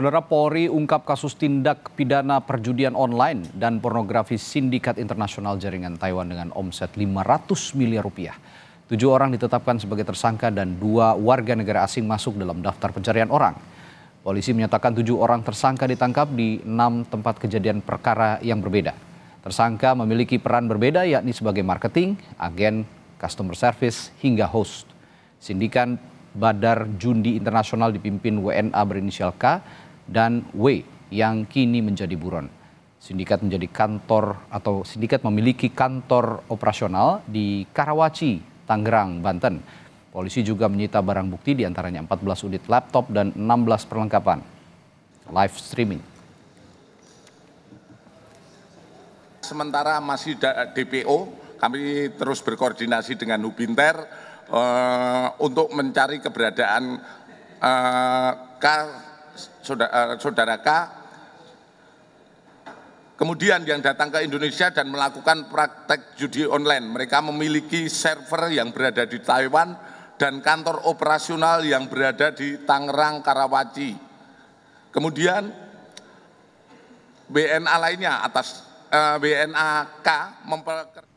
Saudara Polri ungkap kasus tindak pidana perjudian online dan pornografi sindikat internasional jaringan Taiwan dengan omset 500 miliar rupiah. Tujuh orang ditetapkan sebagai tersangka dan dua warga negara asing masuk dalam daftar pencarian orang. Polisi menyatakan tujuh orang tersangka ditangkap di enam tempat kejadian perkara yang berbeda. Tersangka memiliki peran berbeda yakni sebagai marketing, agen, customer service, hingga host. Sindikan Badar Jundi Internasional dipimpin WNA berinisial K dan W yang kini menjadi buron. Sindikat menjadi kantor atau sindikat memiliki kantor operasional di Karawaci, Tangerang, Banten. Polisi juga menyita barang bukti di diantaranya 14 unit laptop dan 16 perlengkapan live streaming. Sementara masih DPO, kami terus berkoordinasi dengan Hubinter uh, untuk mencari keberadaan uh, saudara, eh, saudara K, kemudian yang datang ke Indonesia dan melakukan praktek judi online. Mereka memiliki server yang berada di Taiwan dan kantor operasional yang berada di Tangerang, Karawaci. Kemudian BNA lainnya atas BNAK eh, memperkerjakan